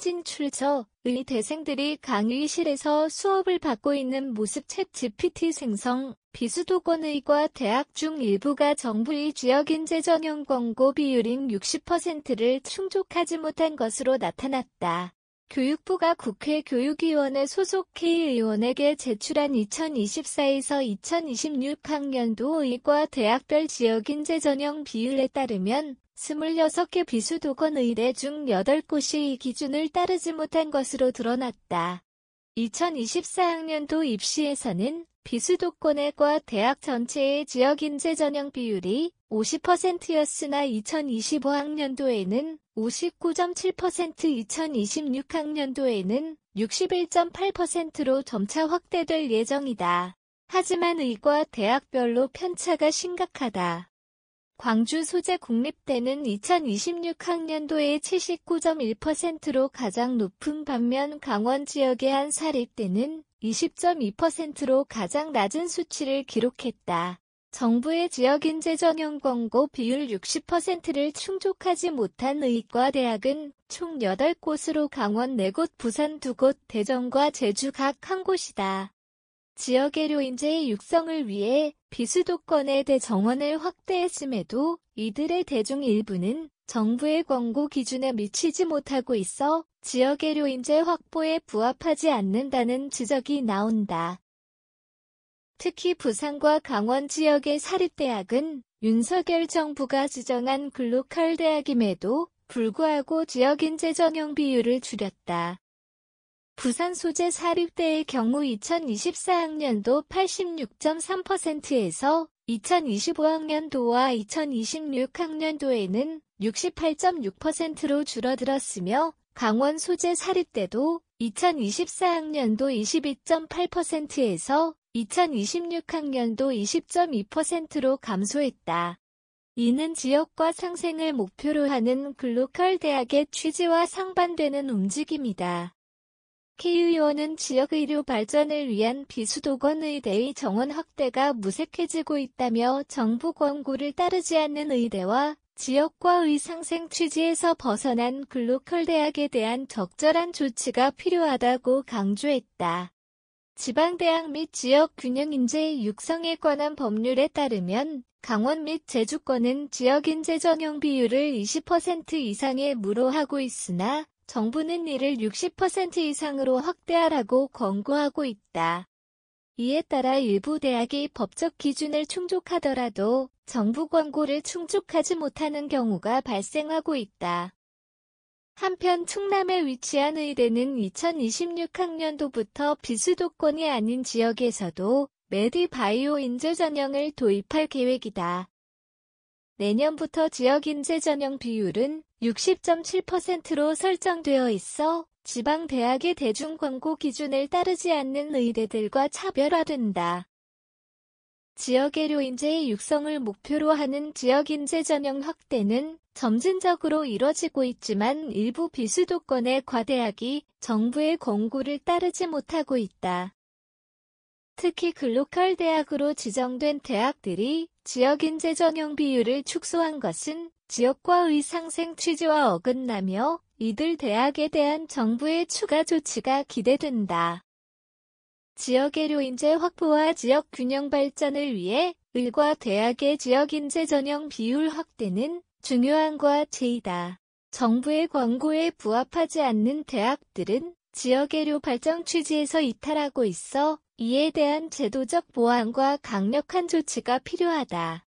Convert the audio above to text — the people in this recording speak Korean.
사진 출처의 대생들이 강의실에서 수업을 받고 있는 모습 챗 GPT 생성, 비수도권의과 대학 중 일부가 정부의 지역인재 전용 권고 비율인 60%를 충족하지 못한 것으로 나타났다. 교육부가 국회 교육위원회 소속 K의원에게 제출한 2024에서 2026학년도 의과 대학별 지역인재 전형 비율에 따르면 26개 비수도권 의대 중 8곳이 이 기준을 따르지 못한 것으로 드러났다. 2024학년도 입시에서는 비수도권의 과 대학 전체의 지역 인재 전형 비율이 50%였으나 2025학년도에는 59.7%, 2026학년도에는 61.8%로 점차 확대될 예정이다. 하지만 의과 대학별로 편차가 심각하다. 광주 소재 국립대는 2026학년도에 79.1%로 가장 높은 반면 강원 지역의 한 사립대는 20.2%로 가장 낮은 수치를 기록했다. 정부의 지역인재 전형 권고 비율 60%를 충족하지 못한 의과대학은 총 8곳으로 강원 4곳, 부산 2곳, 대전과 제주 각 1곳이다. 지역의료 인재의 육성을 위해 비수도권의 대정원을 확대했음에도 이들의 대중 일부는 정부의 권고 기준에 미치지 못하고 있어 지역의료 인재 확보에 부합하지 않는다는 지적이 나온다. 특히 부산과 강원 지역의 사립대학은 윤석열 정부가 지정한 글로컬 대학임에도 불구하고 지역 인재 전형 비율을 줄였다. 부산 소재 사립대의 경우 2024학년도 86.3%에서 2025학년도와 2026학년도에는 68.6%로 줄어들었으며 강원 소재 사립대도 2024학년도 22.8%에서 2026학년도 20.2%로 감소했다. 이는 지역과 상생을 목표로 하는 글로컬 대학의 취지와 상반되는 움직임이다. K의원은 u 지역의료 발전을 위한 비수도권 의대의 정원 확대가 무색해지고 있다며 정부 권고를 따르지 않는 의대와 지역과 의상생 취지에서 벗어난 글로컬 대학에 대한 적절한 조치가 필요하다고 강조했다. 지방대학 및 지역 균형 인재 육성에 관한 법률에 따르면 강원 및 제주권은 지역 인재 전용 비율을 20%이상에 무로 하고 있으나 정부는 이를 60% 이상으로 확대하라고 권고하고 있다. 이에 따라 일부 대학이 법적 기준을 충족하더라도 정부 권고를 충족하지 못하는 경우가 발생하고 있다. 한편 충남에 위치한 의대는 2026학년도부터 비수도권이 아닌 지역에서도 메디바이오 인재 전형을 도입할 계획이다. 내년부터 지역인재 전형 비율은 60.7%로 설정되어 있어 지방 대학의 대중 광고 기준을 따르지 않는 의대들과 차별화된다. 지역애료 인재의 육성을 목표로 하는 지역 인재 전형 확대는 점진적으로 이뤄지고 있지만 일부 비수도권의 과대학이 정부의 권고를 따르지 못하고 있다. 특히 글로컬 대학으로 지정된 대학들이 지역인재 전형 비율을 축소한 것은 지역과의 상생 취지와 어긋나며 이들 대학에 대한 정부의 추가 조치가 기대된다. 지역의료 인재 확보와 지역 균형 발전을 위해 을과 대학의 지역 인재 전형 비율 확대는 중요한 과제이다. 정부의 권고에 부합하지 않는 대학들은 지역의료 발전 취지에서 이탈하고 있어 이에 대한 제도적 보완과 강력한 조치가 필요하다.